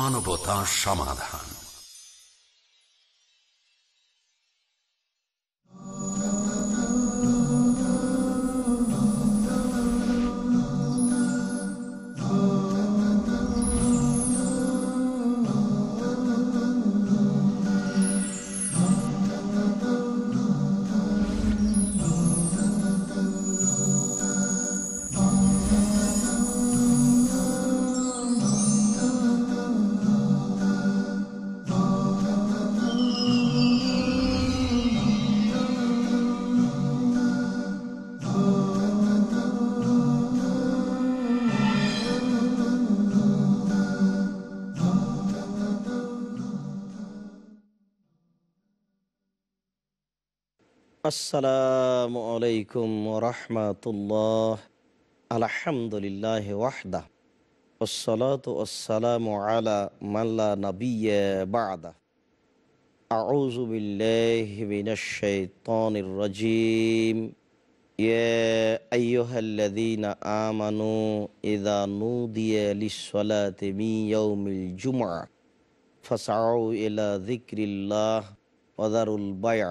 মানবতা সমাধান السلام عليكم ورحمة الله الحمد لله وحده والصلاة والسلام على من لا نبي بعده أعوذ بالله من الشيطان الرجيم يا أيها الذين آمنوا إذا نودي للصلاة من يوم الجمعة فسعوا إلى ذكر الله وذروا البيع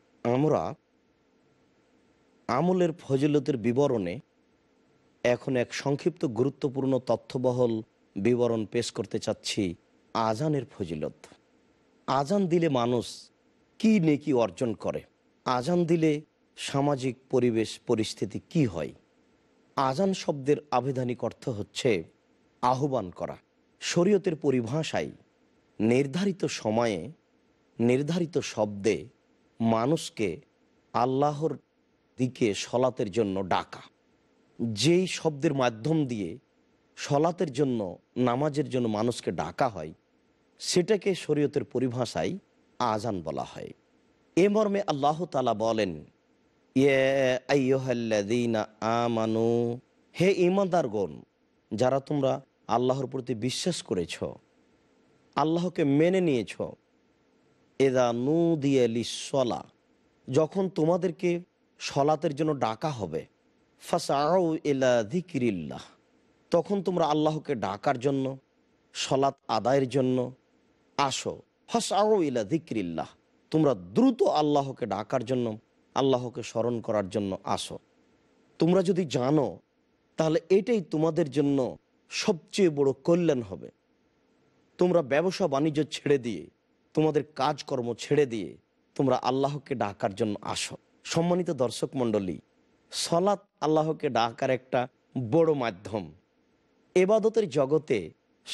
আমরা আমলের ফজিলতের বিবরণে এখন এক সংক্ষিপ্ত গুরুত্বপূর্ণ তথ্যবহল বিবরণ পেশ করতে চাচ্ছি আজানের ফজিলত আজান দিলে মানুষ কি নেকি অর্জন করে আজান দিলে সামাজিক পরিবেশ পরিস্থিতি কি হয় আজান শব্দের আবেদানিক অর্থ হচ্ছে আহ্বান করা শরীয়তের পরিভাষায় নির্ধারিত সময়ে নির্ধারিত শব্দে মানুষকে আল্লাহর দিকে সলাতের জন্য ডাকা যেই শব্দের মাধ্যম দিয়ে সলাতের জন্য নামাজের জন্য মানুষকে ডাকা হয় সেটাকে শরীয়তের পরিভাষায় আজান বলা হয় এ মর্মে আল্লাহ তালা বলেন আমানু হে ইমানদারগণ যারা তোমরা আল্লাহর প্রতি বিশ্বাস করেছ আল্লাহকে মেনে নিয়েছ এদা নু দিয়ে লিসলা যখন তোমাদেরকে সলাতের জন্য ডাকা হবে ফাসাও এলা ধিকিরিল্লাহ তখন তোমরা আল্লাহকে ডাকার জন্য সলাৎ আদায়ের জন্য আসো ফসাও ইলা ধিক্রিল্লাহ তোমরা দ্রুত আল্লাহকে ডাকার জন্য আল্লাহকে স্মরণ করার জন্য আসো তোমরা যদি জানো তাহলে এটাই তোমাদের জন্য সবচেয়ে বড় কল্যাণ হবে তোমরা ব্যবসা বাণিজ্য ছেড়ে দিয়ে তোমাদের কাজকর্ম ছেড়ে দিয়ে তোমরা আল্লাহকে ডাকার জন্য আসো সম্মানিত দর্শক মণ্ডলী সলাৎ আল্লাহকে ডাকার একটা বড় মাধ্যম এবাদতের জগতে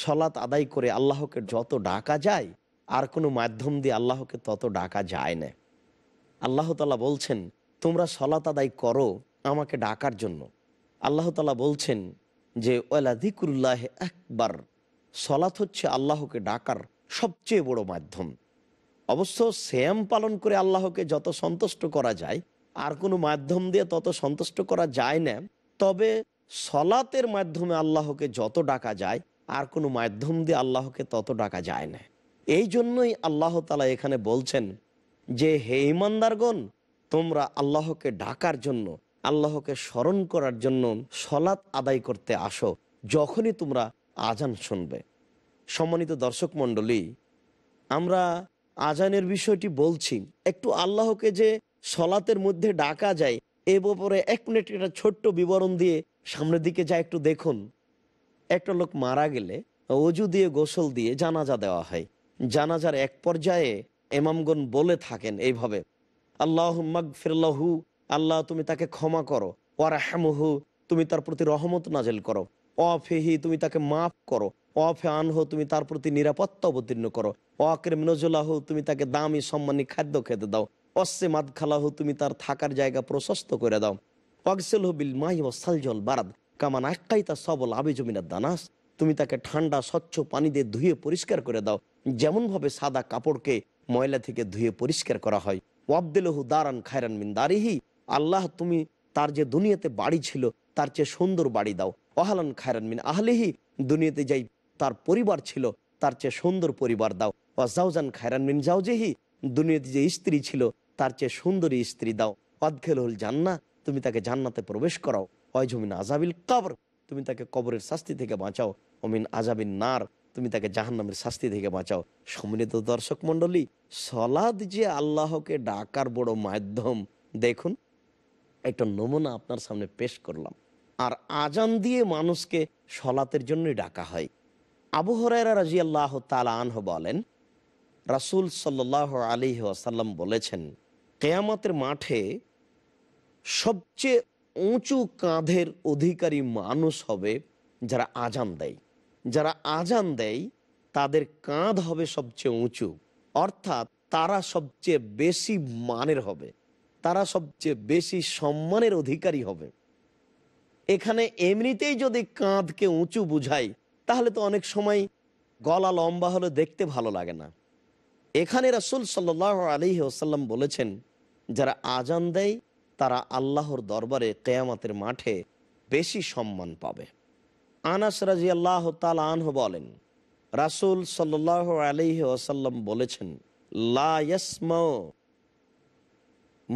সলাৎ আদায় করে আল্লাহকে যত ডাকা যায় আর কোনো মাধ্যম দিয়ে আল্লাহকে তত ডাকা যায় না আল্লাহ তালা বলছেন তোমরা সলাৎ আদায় করো আমাকে ডাকার জন্য আল্লাহ তালা বলছেন যে দিকুল্লাহ একবার সলাৎ হচ্ছে আল্লাহকে ডাকার সবচেয়ে বড় মাধ্যম অবশ্য শ্যাম পালন করে আল্লাহকে যত সন্তুষ্ট করা যায় আর কোনো মাধ্যম দিয়ে তত সন্তুষ্ট করা যায় না তবে সলাতের মাধ্যমে আল্লাহকে যত ডাকা যায় আর কোনো মাধ্যম দিয়ে আল্লাহকে তত ডাকা যায় না এই জন্যই আল্লাহ তালা এখানে বলছেন যে হে ইমানদারগণ তোমরা আল্লাহকে ডাকার জন্য আল্লাহকে স্মরণ করার জন্য সলাৎ আদায় করতে আসো যখনই তোমরা আজান শুনবে সম্মানিত দর্শক মন্ডলী আমরা আজানের বিষয়টি বলছি একটু আল্লাহকে যে সলাতের মধ্যে ডাকা যায় এ ব্যাপারে এক মিনিট একটা ছোট্ট বিবরণ দিয়ে সামনের দিকে যা একটু দেখুন একটা লোক মারা গেলে অজু দিয়ে গোসল দিয়ে জানাজা দেওয়া হয় জানাজার এক পর্যায়ে এমামগণ বলে থাকেন এইভাবে আল্লাহ ফিরহু আল্লাহ তুমি তাকে ক্ষমা করো ওয়ার হ্যামহু তুমি তার প্রতি রহমত নাজেল করো অফেহি তুমি তাকে মাফ করো অফে আনহো তুমি তার প্রতি নিরাপত্তা অবতীর্ণ করো অকের মিনজুলাহ তুমি তাকে দামি সম্মানী খাদ্য খেতে দাও অশ্বে মাদ খালাহ তুমি তার থাকার জায়গা প্রশস্ত করে দাও অক্সেল বিল মাহি ও সালজল বারাদ কামান আক্কাই তা সবল আবে জমিনার দানাস তুমি তাকে ঠান্ডা স্বচ্ছ পানি দিয়ে ধুয়ে পরিষ্কার করে দাও যেমনভাবে সাদা কাপড়কে ময়লা থেকে ধুয়ে পরিষ্কার করা হয় ওয়াবদেলহু দারান খায়রান মিন দারিহি আল্লাহ তুমি তার যে দুনিয়াতে বাড়ি ছিল তার চেয়ে সুন্দর বাড়ি দাও অহালন খায়রান মিন আহলেহি দুনিয়াতে যাই তার পরিবার ছিল তার চেয়ে সুন্দর পরিবার দাও ওয়াজাউজান খায়রান মিন জাউজেহি দুনিয়াতে যে স্ত্রী ছিল তার চেয়ে সুন্দরী স্ত্রী দাও অদখেল হল জান্না তুমি তাকে জান্নাতে প্রবেশ করাও অয়জমিন আজাবিল কবর তুমি তাকে কবরের শাস্তি থেকে বাঁচাও অমিন আজাবিন নার তুমি তাকে জাহান্নামের শাস্তি থেকে বাঁচাও সম্মিলিত দর্শক মন্ডলী সলাদ যে আল্লাহকে ডাকার বড় মাধ্যম দেখুন একটা নমুনা আপনার সামনে পেশ করলাম আর আজান দিয়ে মানুষকে সলাতের জন্যই ডাকা হয় আবু হরাইরা রাজি আল্লাহ আনহ বলেন রাসুল সাল্লাহ আলী আসাল্লাম বলেছেন কেয়ামতের মাঠে সবচেয়ে উঁচু কাঁধের অধিকারী মানুষ হবে যারা আজান দেয় যারা আজান দেয় তাদের কাঁধ হবে সবচেয়ে উঁচু অর্থাৎ তারা সবচেয়ে বেশি মানের হবে তারা সবচেয়ে বেশি সম্মানের অধিকারী হবে এখানে এমনিতেই যদি কাঁধকে উঁচু বুঝাই তাহলে তো অনেক সময় গলা লম্বা হলে দেখতে ভালো লাগে না এখানে রাসুল সাল আলী ওসাল্লাম বলেছেন যারা আজান দেয় তারা আল্লাহর দরবারে কেয়ামাতের মাঠে বেশি সম্মান পাবে আনাস রাজি আল্লাহ তাল আনহ বলেন রাসুল সাল আলী ওসাল্লাম বলেছেন লা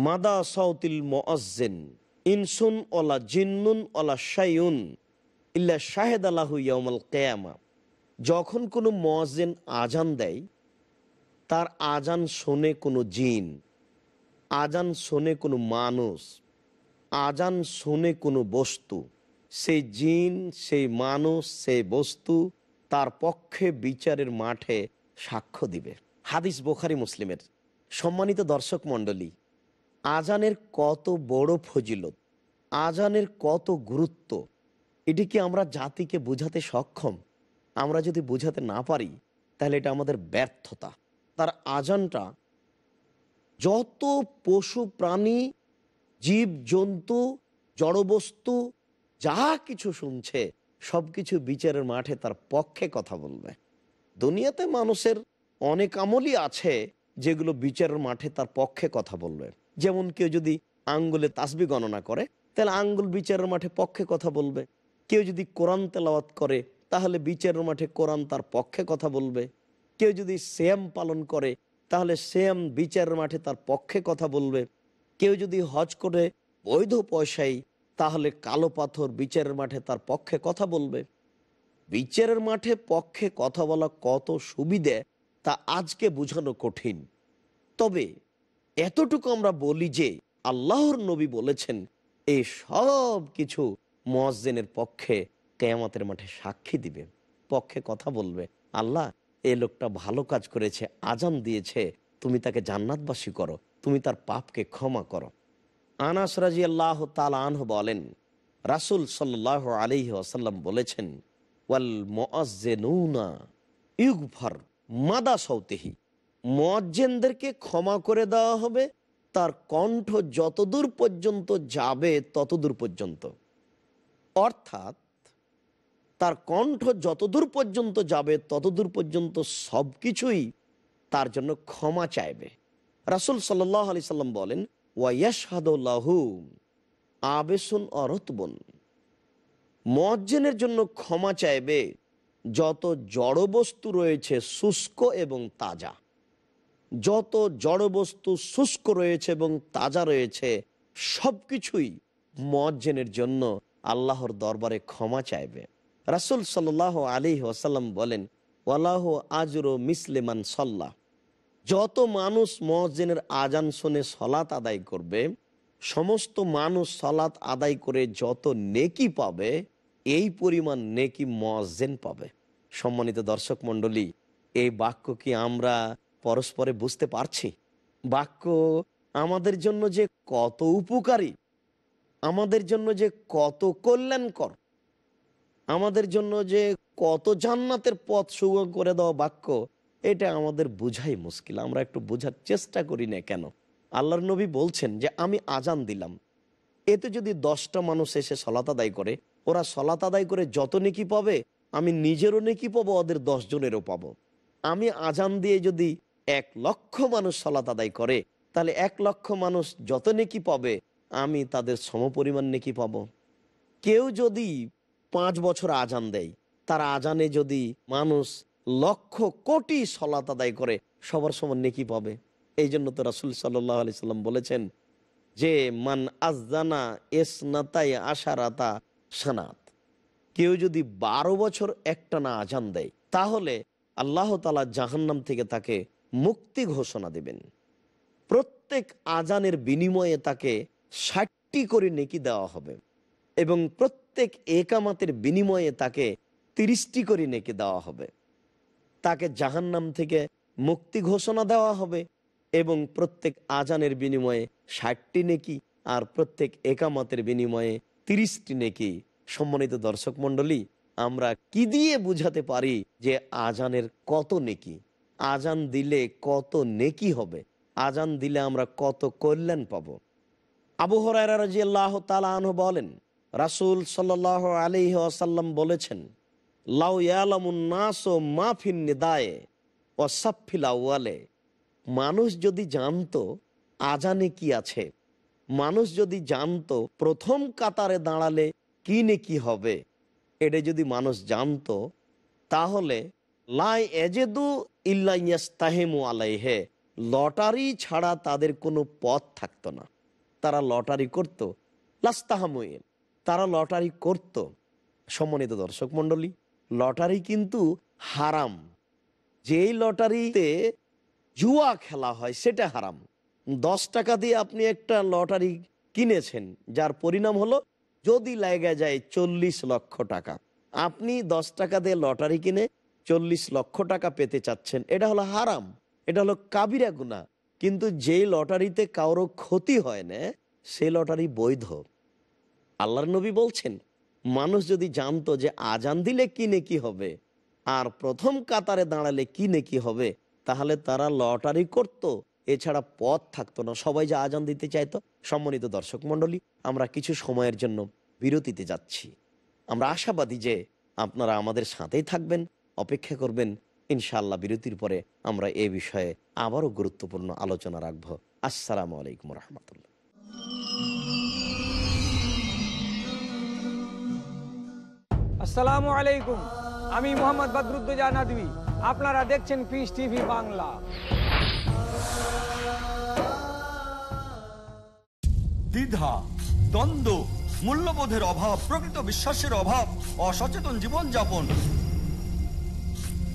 মাদা সাউতিল মোয়াজ্জেন ইনসুন ওলা জিন্নুন ওলা শায়ুন ইল্লা শাহেদ আলাহু ইয়ামাল কেয়ামা যখন কোনো মজেন আজান দেয় তার আজান শোনে কোনো জিন আজান শোনে কোনো মানুষ আজান শোনে কোনো বস্তু সেই জিন সেই মানুষ সেই বস্তু তার পক্ষে বিচারের মাঠে সাক্ষ্য দিবে হাদিস বোখারি মুসলিমের সম্মানিত দর্শক মণ্ডলী আজানের কত বড় ফজিলত আজানের কত গুরুত্ব এটি কি আমরা জাতিকে বোঝাতে সক্ষম আমরা যদি বোঝাতে না পারি তাহলে এটা আমাদের ব্যর্থতা তার আজানটা যত পশু প্রাণী জীব জন্তু জড়বস্তু যা কিছু শুনছে সব কিছু বিচারের মাঠে তার পক্ষে কথা বলবে দুনিয়াতে মানুষের অনেক আমলই আছে যেগুলো বিচারের মাঠে তার পক্ষে কথা বলবে যেমন কেউ যদি আঙ্গুলে তাসবি গণনা করে তাহলে আঙ্গুল বিচারের মাঠে পক্ষে কথা বলবে কেউ যদি কোরআন তেলাওয়াত করে তাহলে বিচারের মাঠে কোরআন তার পক্ষে কথা বলবে কেউ যদি শ্যাম পালন করে তাহলে শ্যাম বিচারের মাঠে তার পক্ষে কথা বলবে কেউ যদি হজ করে বৈধ পয়সাই তাহলে কালো পাথর বিচারের মাঠে তার পক্ষে কথা বলবে বিচারের মাঠে পক্ষে কথা বলা কত সুবিধে তা আজকে বোঝানো কঠিন তবে এতটুকু আমরা বলি যে আল্লাহর নবী বলেছেন এই সব কিছু মসজেনের পক্ষে কেয়ামতের মাঠে সাক্ষী দিবে পক্ষে কথা বলবে আল্লাহ এই লোকটা ভালো কাজ করেছে আজান দিয়েছে তুমি তাকে জান্নাতবাসী করো তুমি তার পাপকে ক্ষমা করো আনাস রাজি আল্লাহ তাল আনহ বলেন রাসুল সাল্লাহ আলি আসাল্লাম বলেছেন ওয়াল মুআজ্জিনুনা ইউগফার মাদা সৌতেহী মজ্জেনদেরকে ক্ষমা করে দেওয়া হবে তার কণ্ঠ যতদূর পর্যন্ত যাবে ততদূর পর্যন্ত অর্থাৎ তার কণ্ঠ যতদূর পর্যন্ত যাবে ততদূর পর্যন্ত সব কিছুই তার জন্য ক্ষমা চাইবে রাসুল সাল্লাহ আলি সাল্লাম বলেন আবেসুন আবেসন অরতবন মজ্জেনের জন্য ক্ষমা চাইবে যত জড়বস্তু রয়েছে শুষ্ক এবং তাজা যত জড়বস্তু শুষ্ক রয়েছে এবং তাজা রয়েছে সব কিছুই মজ্জেনের জন্য আল্লাহর দরবারে ক্ষমা চাইবে রাসুল সাল্লাহ আলী ওয়াসাল্লাম বলেন ওয়ালাহ আজরো মিসলেমান সল্লাহ যত মানুষ মহজেনের আজান শুনে সলাত আদায় করবে সমস্ত মানুষ সলাত আদায় করে যত নেকি পাবে এই পরিমাণ নেকি মহজেন পাবে সম্মানিত দর্শক মন্ডলী এই বাক্য কি আমরা পরস্পরে বুঝতে পারছি বাক্য আমাদের জন্য যে কত উপকারী আমাদের জন্য যে কত কল্যাণকর আমাদের জন্য যে কত জান্নাতের পথ সুগম করে দেওয়া বাক্য এটা আমাদের বোঝাই মুশকিল আমরা একটু বোঝার চেষ্টা করি না কেন আল্লাহর নবী বলছেন যে আমি আজান দিলাম এতে যদি দশটা মানুষ এসে সলাত আদায় করে ওরা সলাত আদায় করে যত নেকি পাবে আমি নিজেরও নেকি পাবো ওদের দশজনেরও পাবো আমি আজান দিয়ে যদি এক লক্ষ মানুষ সলাত আদায় করে তাহলে এক লক্ষ মানুষ যত নেকি পাবে আমি তাদের সমপরিমাণ নেকি পাবো কেউ যদি পাঁচ বছর আজান দেয় তার আজানে যদি মানুষ লক্ষ কোটি সলাত আদায় করে সবার সমান নেকি পাবে এই জন্য তো রাসুল সাল্লাহ আলি সাল্লাম বলেছেন যে মান আজানা এসনাতাই আশারাতা সানাত কেউ যদি বারো বছর একটা না আজান দেয় তাহলে আল্লাহ আল্লাহতালা জাহান্নাম থেকে তাকে মুক্তি ঘোষণা দেবেন প্রত্যেক আজানের বিনিময়ে তাকে ষাটটি করে নেকি দেওয়া হবে এবং প্রত্যেক একামাতের বিনিময়ে তাকে তিরিশটি করে নেকি দেওয়া হবে তাকে জাহান্নাম থেকে মুক্তি ঘোষণা দেওয়া হবে এবং প্রত্যেক আজানের বিনিময়ে ষাটটি নেকি আর প্রত্যেক একামাতের বিনিময়ে তিরিশটি নেকি সম্মানিত দর্শক মন্ডলী আমরা কি দিয়ে বুঝাতে পারি যে আজানের কত নেকি আজান দিলে কত নেকি হবে আজান দিলে আমরা কত কল্যাণ পাব আবু হরাইরাজি আল্লাহ তালাহ বলেন রাসুল সাল আলি আসাল্লাম বলেছেন লাউ ইয়ালামুন্নাস ও মাফিন নিদায়ে ও সাফিল মানুষ যদি জানত আজানে কি আছে মানুষ যদি জানত প্রথম কাতারে দাঁড়ালে কি নে কি হবে এটা যদি মানুষ জানতো তাহলে লাই এজেদু ইল্লাইয়াস তাহেমু আলাইহে লটারি ছাড়া তাদের কোনো পথ থাকতো না তারা লটারি করত লাস্তাহামুয়েন তারা লটারি করত সম্মানিত দর্শক মণ্ডলী লটারি কিন্তু হারাম যেই লটারিতে জুয়া খেলা হয় সেটা হারাম দশ টাকা দিয়ে আপনি একটা লটারি কিনেছেন যার পরিণাম হলো যদি লাগা যায় চল্লিশ লক্ষ টাকা আপনি দশ টাকা দিয়ে লটারি কিনে চল্লিশ লক্ষ টাকা পেতে চাচ্ছেন এটা হলো হারাম এটা হলো কাবিরা গুণা কিন্তু যেই লটারিতে কারো ক্ষতি হয় না সেই লটারি বৈধ আল্লাহর নবী বলছেন মানুষ যদি জানতো যে আজান দিলে কি হবে আর প্রথম কাতারে দাঁড়ালে কি হবে তাহলে তারা লটারি করত এছাড়া পথ থাকতো না সবাই যে আজান দিতে চাইতো সম্মানিত দর্শক মন্ডলী আমরা কিছু সময়ের জন্য বিরতিতে যাচ্ছি আমরা আশাবাদী যে আপনারা আমাদের সাথেই থাকবেন অপেক্ষা করবেন ইনশাআল্লাহ বিরতির পরে আমরা এ বিষয়ে আবারও গুরুত্বপূর্ণ আলোচনা রাখব আসসালামু আলাইকুম রহমতুল্লাহ আসসালামু আলাইকুম আমি মোহাম্মদ বদরুদ্দোজা নাদবি আপনারা দেখছেন পিস টিভি বাংলা দ্বিধা দ্বন্দ্ব মূল্যবোধের অভাব প্রকৃত বিশ্বাসের অভাব অসচেতন জীবনযাপন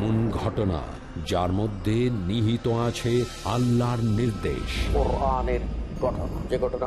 এমন ঘটনা যার মধ্যে নিহিত আছে আল্লাহর নির্দেশ যে ঘটনা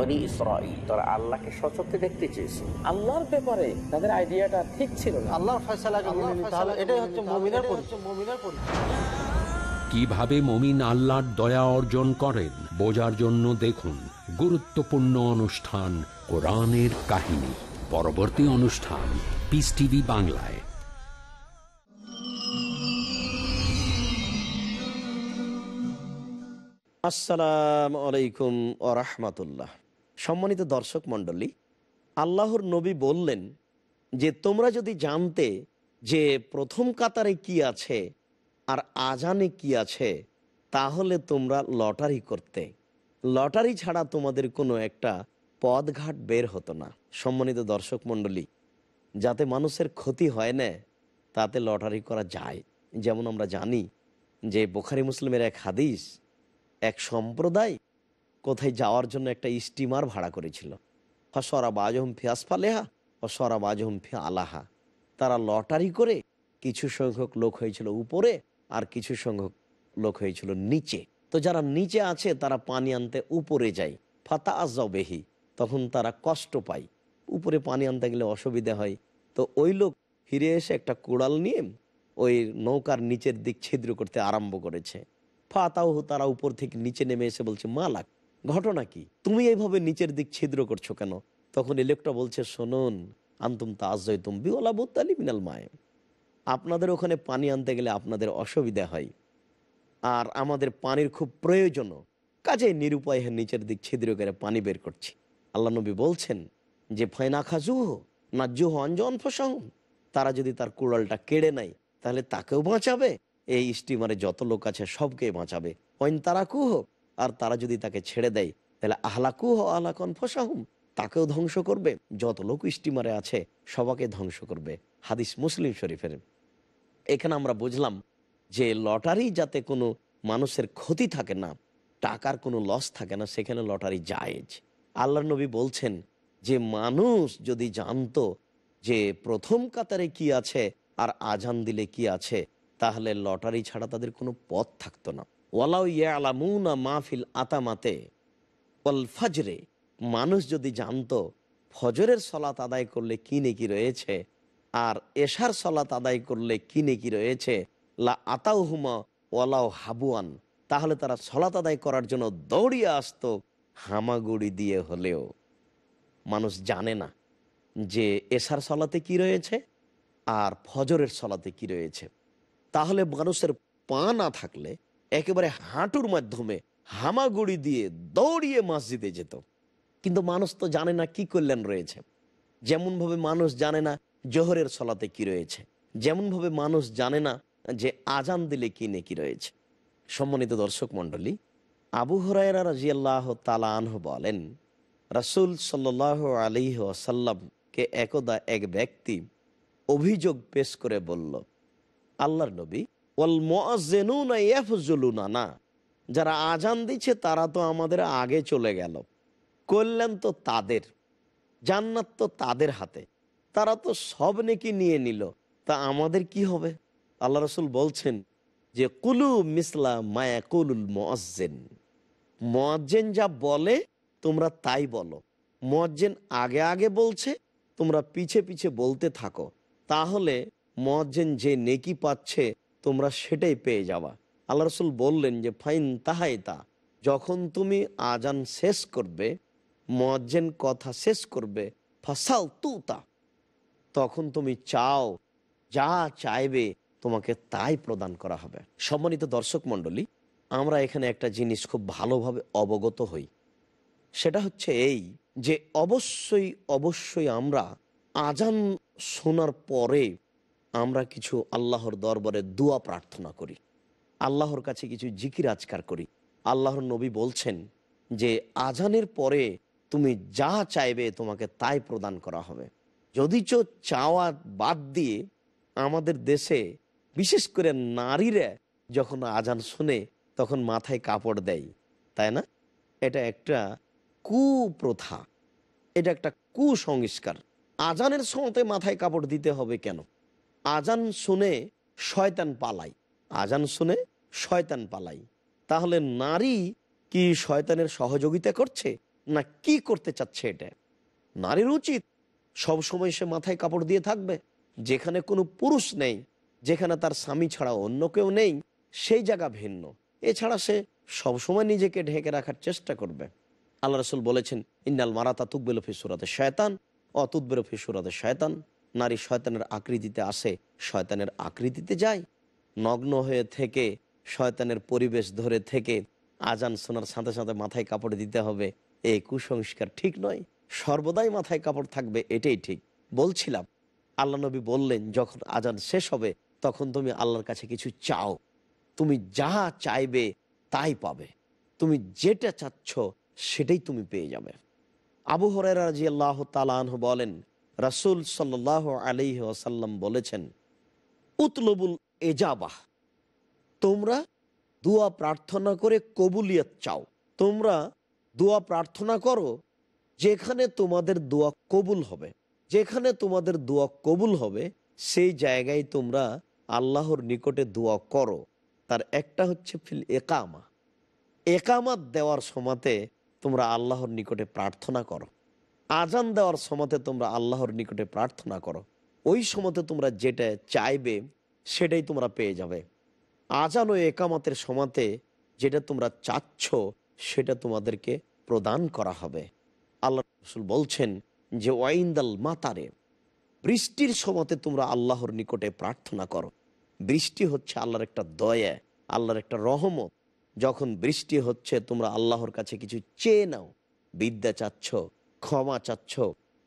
কিভাবে মমিন আল্লাহর দয়া অর্জন করেন বোঝার জন্য দেখুন গুরুত্বপূর্ণ অনুষ্ঠান কোরআনের কাহিনী পরবর্তী অনুষ্ঠান পিস টিভি বাংলায় আসসালামু আলাইকুম আ সম্মানিত দর্শক মণ্ডলী আল্লাহর নবী বললেন যে তোমরা যদি জানতে যে প্রথম কাতারে কি আছে আর আজানে কি আছে তাহলে তোমরা লটারি করতে লটারি ছাড়া তোমাদের কোনো একটা পদঘাট বের হতো না সম্মানিত দর্শক মণ্ডলী যাতে মানুষের ক্ষতি হয় না তাতে লটারি করা যায় যেমন আমরা জানি যে বোখারি মুসলিমের এক হাদিস এক সম্প্রদায় কোথায় যাওয়ার জন্য একটা স্টিমার ভাড়া করেছিল ফসরা বাজহম ফি আসফালেহা ফসরা বাজহম ফি আলাহা তারা লটারি করে কিছু সংখ্যক লোক হয়েছিল উপরে আর কিছু সংখ্যক লোক হয়েছিল নিচে তো যারা নিচে আছে তারা পানি আনতে উপরে যায় ফাতা আজাও বেহি তখন তারা কষ্ট পায় উপরে পানি আনতে গেলে অসুবিধা হয় তো ওই লোক ফিরে এসে একটা কুড়াল নিয়ে ওই নৌকার নিচের দিক ছিদ্র করতে আরম্ভ করেছে ফাতাও তারা উপর থেকে নিচে নেমে এসে বলছে মালাক ঘটনা কি তুমি এইভাবে নিচের দিক ছিদ্র করছো কেন তখন ইলেকটা বলছে শোনুন আন্তুম তা আজয় তুম মিনাল মায়ে আপনাদের ওখানে পানি আনতে গেলে আপনাদের অসুবিধা হয় আর আমাদের পানির খুব প্রয়োজনও কাজে নিরুপায় নিচের দিক ছিদ্র করে পানি বের করছি আল্লাহ নবী বলছেন যে ফাইনা খাজুহ না জুহ অঞ্জন ফসং তারা যদি তার কুড়ালটা কেড়ে নেয় তাহলে তাকেও বাঁচাবে এই স্টিমারে যত লোক আছে সবকে বাঁচাবে অন তারা কুহ আর তারা যদি তাকে ছেড়ে দেয় তাহলে আহলাকু হ আহলাকন ফসাহুম তাকেও ধ্বংস করবে যত লোক স্টিমারে আছে সবাকে ধ্বংস করবে হাদিস মুসলিম শরীফের এখানে আমরা বুঝলাম যে লটারি যাতে কোনো মানুষের ক্ষতি থাকে না টাকার কোনো লস থাকে না সেখানে লটারি জায়েজ আল্লাহ নবী বলছেন যে মানুষ যদি জানতো যে প্রথম কাতারে কি আছে আর আজান দিলে কি আছে তাহলে লটারি ছাড়া তাদের কোনো পথ থাকতো না ওয়ালাউ ইয়ালামুনা মাহফিল আতামাতে ওয়াল ফজরে মানুষ যদি জানতো ফজরের সলাত আদায় করলে কি নেকি রয়েছে আর এশার সলাত আদায় করলে কি নেকি রয়েছে লা আতাউহুমা ওয়ালাউ হাবুয়ান তাহলে তারা সলাত আদায় করার জন্য দৌড়িয়ে আসতো হামাগুড়ি দিয়ে হলেও মানুষ জানে না যে এশার সলাতে কি রয়েছে আর ফজরের সলাতে কি রয়েছে তাহলে মানুষের পা না থাকলে একেবারে হাঁটুর মাধ্যমে হামাগুড়ি দিয়ে দৌড়িয়ে মসজিদে যেত কিন্তু মানুষ তো জানে না কি কল্যাণ রয়েছে যেমনভাবে মানুষ জানে না জোহরের সলাতে কি রয়েছে যেমনভাবে মানুষ জানে না যে আজান দিলে কি নেকি রয়েছে সম্মানিত দর্শক মন্ডলী আবু হরায়রা রাজিয়াল্লাহ তালান বলেন রাসুল সাল্লাহ আলী আসাল্লামকে একদা এক ব্যক্তি অভিযোগ পেশ করে বলল আল্লাহর নবী না যারা আজান দিচ্ছে তারা তো আমাদের আগে চলে গেল কল্যাণ তো তাদের জান্নাত তো তাদের হাতে তারা তো সব নেকি নিয়ে নিল তা আমাদের কি হবে আল্লাহ রসুল বলছেন যে কুলু মিসলা মায়া কুলুল মজেন মজেন যা বলে তোমরা তাই বলো মজেন আগে আগে বলছে তোমরা পিছে পিছে বলতে থাকো তাহলে মজেন যে নেকি পাচ্ছে তোমরা সেটাই পেয়ে যাওয়া আল্লাহ রসুল বললেন যে ফাইন তাহাই তা যখন তুমি আজান শেষ করবে মজ্জেন কথা শেষ করবে ফাসাল তা তখন তুমি চাও যা চাইবে তোমাকে তাই প্রদান করা হবে সম্মানিত দর্শক মন্ডলী আমরা এখানে একটা জিনিস খুব ভালোভাবে অবগত হই সেটা হচ্ছে এই যে অবশ্যই অবশ্যই আমরা আজান শোনার পরে আমরা কিছু আল্লাহর দরবারে দোয়া প্রার্থনা করি আল্লাহর কাছে কিছু জিকির আজকার করি আল্লাহর নবী বলছেন যে আজানের পরে তুমি যা চাইবে তোমাকে তাই প্রদান করা হবে যদিচ চাওয়া বাদ দিয়ে আমাদের দেশে বিশেষ করে নারীরা যখন আজান শুনে তখন মাথায় কাপড় দেয় তাই না এটা একটা কুপ্রথা এটা একটা কুসংস্কার আজানের সময় মাথায় কাপড় দিতে হবে কেন আজান শুনে শয়তান পালাই আজান শুনে শয়তান পালাই তাহলে নারী কি শয়তানের সহযোগিতা করছে না কি করতে চাচ্ছে এটা নারীর উচিত সবসময় সে মাথায় কাপড় দিয়ে থাকবে যেখানে কোনো পুরুষ নেই যেখানে তার স্বামী ছাড়া অন্য কেউ নেই সেই জায়গা ভিন্ন এছাড়া সে সবসময় নিজেকে ঢেকে রাখার চেষ্টা করবে আল্লাহ রসুল বলেছেন ইন্নাল মারাতা তুকবেল ফিসুরাতে শয়তান অতুদ্বেল ফিসুরাতে শয়তান নারী শয়তানের আকৃতিতে আসে শয়তানের আকৃতিতে যায় নগ্ন হয়ে থেকে শয়তানের পরিবেশ ধরে থেকে আজান শোনার সাথে সাথে মাথায় কাপড় দিতে হবে এই কুসংস্কার ঠিক নয় সর্বদাই মাথায় কাপড় থাকবে এটাই ঠিক বলছিলাম আল্লাহ নবী বললেন যখন আজান শেষ হবে তখন তুমি আল্লাহর কাছে কিছু চাও তুমি যা চাইবে তাই পাবে তুমি যেটা চাচ্ছ সেটাই তুমি পেয়ে যাবে আবু হরেরা রাজি আল্লাহ তালাহ বলেন রাসুল সাল্লাহ আলি আসাল্লাম বলেছেন উতলবুল এজাবাহ তোমরা দোয়া প্রার্থনা করে কবুলিয়াত চাও তোমরা দোয়া প্রার্থনা করো যেখানে তোমাদের দোয়া কবুল হবে যেখানে তোমাদের দোয়া কবুল হবে সেই জায়গায় তোমরা আল্লাহর নিকটে দোয়া করো তার একটা হচ্ছে ফিল একামা একামাত দেওয়ার সমাতে তোমরা আল্লাহর নিকটে প্রার্থনা করো আজান দেওয়ার সময় তোমরা আল্লাহর নিকটে প্রার্থনা করো ওই সময় তোমরা যেটা চাইবে সেটাই তোমরা পেয়ে যাবে আজান ও একামতের সমাতে যেটা তোমরা চাচ্ছ সেটা তোমাদেরকে প্রদান করা হবে আল্লাহ রসুল বলছেন যে ওয়াইন্দাল মাতারে বৃষ্টির সময় তোমরা আল্লাহর নিকটে প্রার্থনা করো বৃষ্টি হচ্ছে আল্লাহর একটা দয়া আল্লাহর একটা রহমত যখন বৃষ্টি হচ্ছে তোমরা আল্লাহর কাছে কিছু চেয়ে নাও বিদ্যা চাচ্ছ ক্ষমা চাচ্ছ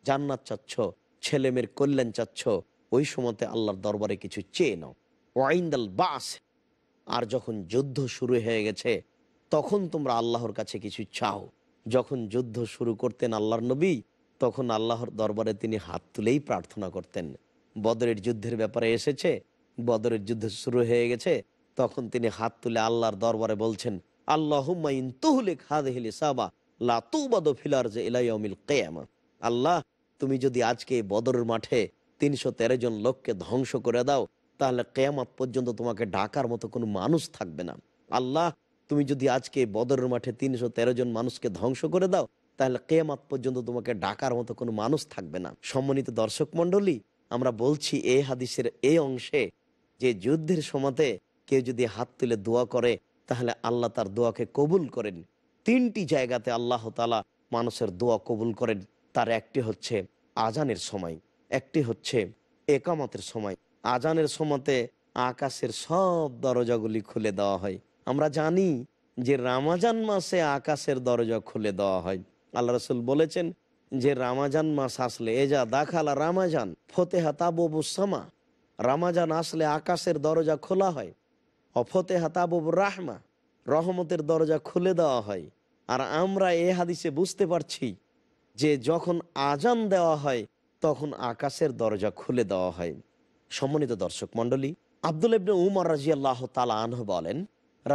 জান্নাত চাচ্ছ ছেলেমেয়ের কল্যাণ চাচ্ছ ওই সময়তে আল্লাহর দরবারে কিছু চেয়ে নাও ওয়াইন্দাল বাস আর যখন যুদ্ধ শুরু হয়ে গেছে তখন তোমরা আল্লাহর কাছে কিছু চাও যখন যুদ্ধ শুরু করতেন আল্লাহর নবী তখন আল্লাহর দরবারে তিনি হাত তুলেই প্রার্থনা করতেন বদরের যুদ্ধের ব্যাপারে এসেছে বদরের যুদ্ধ শুরু হয়ে গেছে তখন তিনি হাত তুলে আল্লাহর দরবারে বলছেন আল্লাহ সাবা লাতুবাদ ফিলার যে ইলাইমিল কেয়ামা আল্লাহ তুমি যদি আজকে বদরের মাঠে তিনশো তেরো জন লোককে ধ্বংস করে দাও তাহলে কেয়ামাত পর্যন্ত তোমাকে ডাকার মতো কোনো মানুষ থাকবে না আল্লাহ তুমি যদি আজকে বদরের মাঠে তিনশো তেরো জন মানুষকে ধ্বংস করে দাও তাহলে কেয়ামাত পর্যন্ত তোমাকে ডাকার মতো কোনো মানুষ থাকবে না সম্মানিত দর্শক মন্ডলী আমরা বলছি এ হাদিসের এই অংশে যে যুদ্ধের সময়তে কেউ যদি হাত তুলে দোয়া করে তাহলে আল্লাহ তার দোয়াকে কবুল করেন তিনটি জায়গাতে আল্লাহ তালা মানুষের দোয়া কবুল করেন তার একটি হচ্ছে আজানের সময় একটি হচ্ছে একামতের সময় আজানের সময়তে আকাশের সব দরজাগুলি খুলে দেওয়া হয় আমরা জানি যে রামাজান মাসে আকাশের দরজা খুলে দেওয়া হয় আল্লাহ রসুল বলেছেন যে রামাজান মাস আসলে এজা দাখালা রামাজান ফতেহা তাবুসামা রামাজান আসলে আকাশের দরজা খোলা হয় অফতেহা তাবুব রাহমা রহমতের দরজা খুলে দেওয়া হয় আর আমরা এ হাদিসে বুঝতে পারছি যে যখন আজান দেওয়া হয় তখন আকাশের দরজা খুলে দেওয়া হয় সম্মানিত দর্শক মন্ডলী আব্দুল ইবনে উমর রাজি আল্লাহ তালা আনহ বলেন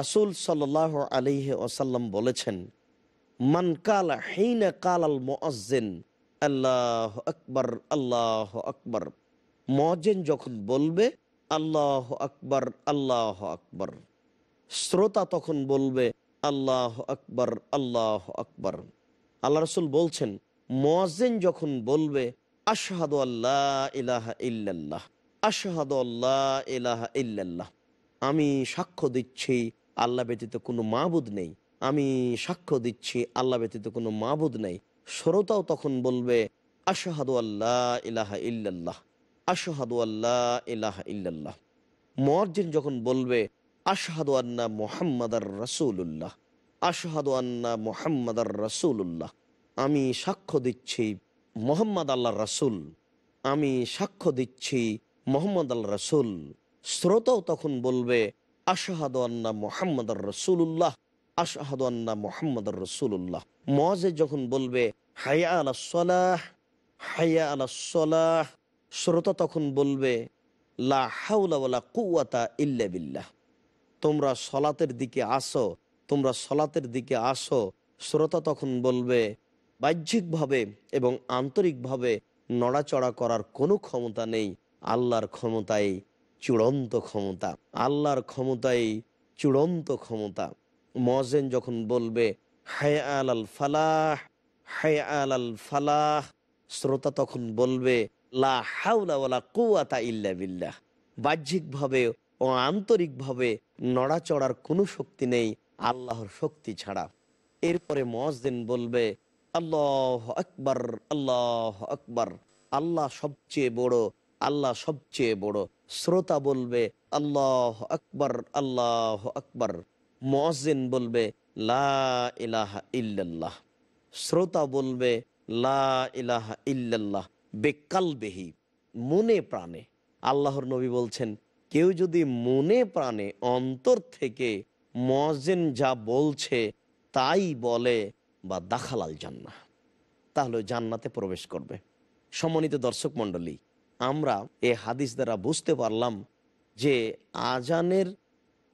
রাসুল সাল্লাহ আলিহ ওসাল্লাম বলেছেন মান কাল হেইন কাল আল মোয়াজ্জেন আল্লাহ আকবর আল্লাহ আকবর মজেন যখন বলবে আল্লাহ আকবর আল্লাহ আকবর শ্রোতা তখন বলবে আল্লাহ আকবর আল্লাহ আকবর আল্লাহ রসুল বলছেন মোয়াজেন যখন বলবে আশহাদ আল্লাহ ইলাহা ইল্লাল্লাহ আশহাদ আল্লাহ ইলাহা ইল্লাল্লাহ আমি সাক্ষ্য দিচ্ছি আল্লাহ ব্যতীত কোনো মাবুদ নেই আমি সাক্ষ্য দিচ্ছি আল্লাহ ব্যতীত কোনো মাবুদ নেই শ্রোতাও তখন বলবে আশহাদু আল্লাহ ইলাহা ইল্লাল্লাহ আশহাদু আল্লাহ ইলাহা ইল্লাল্লাহ মোয়াজ্জিন যখন বলবে আশহাদু আন্না মোহাম্মদার রসুল্লাহ আশহাদু আন্না মোহাম্মদার রসুল্লাহ আমি সাক্ষ্য দিচ্ছি মোহাম্মদ আল্লাহ রসুল আমি সাক্ষ্য দিচ্ছি মোহাম্মদ আল রসুল শ্রোতাও তখন বলবে আশাহাদু আন্না মোহাম্মদ রসুল্লাহ আশাহাদু আন্না মোহাম্মদ রসুল্লাহ মজে যখন বলবে হায়া আলাহ হায়া আলাহ শ্রোতা তখন বলবে লা হাউলা কুয়াতা ইল্লা বিল্লাহ তোমরা সলাতের দিকে আসো তোমরা সলাতের দিকে আসো শ্রোতা তখন বলবে বাহ্যিকভাবে এবং আন্তরিকভাবে নড়াচড়া করার কোনো ক্ষমতা নেই আল্লাহর ক্ষমতাই চূড়ান্ত ক্ষমতা আল্লাহর ক্ষমতাই চূড়ান্ত ক্ষমতা মজেন যখন বলবে হায় আল আল ফালাহ হায় আল আল ফালাহ শ্রোতা তখন বলবে লা হাউলা ওয়ালা কুয়াতা ইল্লা বিল্লাহ বাহ্যিকভাবে ও আন্তরিকভাবে নড়াচড়ার কোনো শক্তি নেই আল্লাহর শক্তি ছাড়া এরপরে মহাজদিন বলবে আল্লাহ আকবর আল্লাহ আকবর আল্লাহ সবচেয়ে বড় আল্লাহ সবচেয়ে বড় শ্রোতা বলবে আল্লাহ আকবর আল্লাহ আকবর মজিন বলবে লা ইলাহা ইল্লাল্লাহ শ্রোতা বলবে লা ইলাহা ইল্লাল্লাহ বেহি মনে প্রাণে আল্লাহর নবী বলছেন কেউ যদি মনে প্রাণে অন্তর থেকে মজেন যা বলছে তাই বলে বা দাখালাল জান্না তাহলে জান্নাতে প্রবেশ করবে সমন্বিত দর্শক মন্ডলী আমরা এ হাদিস দ্বারা বুঝতে পারলাম যে আজানের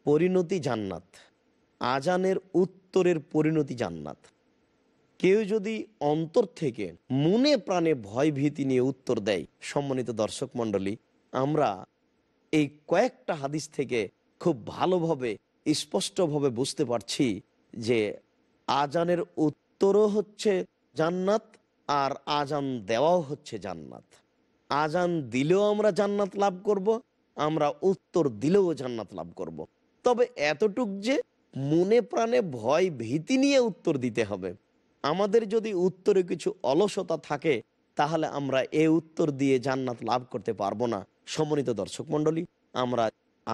পরিণতি জান্নাত আজানের উত্তরের পরিণতি জান্নাত কেউ যদি অন্তর থেকে মনে প্রাণে ভয় ভীতি নিয়ে উত্তর দেয় সম্মানিত দর্শক মন্ডলী আমরা এই কয়েকটা হাদিস থেকে খুব ভালোভাবে স্পষ্টভাবে বুঝতে পারছি যে আজানের উত্তরও হচ্ছে জান্নাত আর আজান দেওয়াও হচ্ছে জান্নাত আজান দিলেও আমরা জান্নাত লাভ করব। আমরা উত্তর দিলেও জান্নাত লাভ করব। তবে এতটুক যে মনে প্রাণে ভয় ভীতি নিয়ে উত্তর দিতে হবে আমাদের যদি উত্তরে কিছু অলসতা থাকে তাহলে আমরা এ উত্তর দিয়ে জান্নাত লাভ করতে পারবো না সমন্বিত দর্শক মন্ডলী আমরা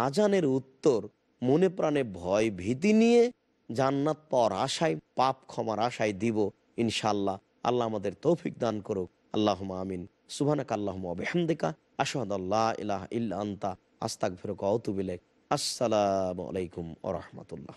আজানের উত্তর মনে প্রাণে ভয় ভীতি নিয়ে জান্নাত পর আশায় পাপ ক্ষমার আশায় দিব ইনশাল্লাহ আল্লাহ আমাদের তৌফিক দান করুক আল্লাহ আমিন সুবানাক আল্লাহমদেকা আসাদ আল্লাহ ইলাহ ইল্লান্তা আস্তাক ফেরক অতুবিলেক আসসালামু আলাইকুম আ রহমতুল্লাহ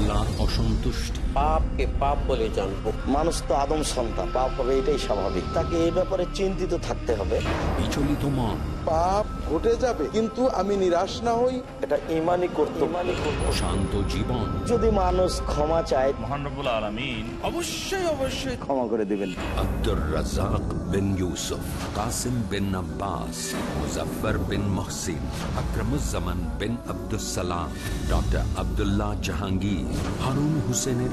আল্লাহ অসন্তুষ্ট পাপ বলে মানুষ তো আদম সন্তান হবে এটাই স্বাভাবিক তাকে এই ব্যাপারে চিন্তিত থাকতে হবে ঘটে যাবে কিন্তু আমি নিরাশ না হই এটা শান্ত জীবন যদি মানুষ ক্ষমা চায় মহানবুল আলমিন অবশ্যই অবশ্যই ক্ষমা করে দেবেন আব্দুর রাজাক বিন ইউসুফ কাসিম বিন আব্বাস মুজফার বিন মহসিন আকরামুজ্জামান বিন আব্দুল সালাম ডক্টর আবদুল্লাহ জাহাঙ্গীর হারুন হুসেনের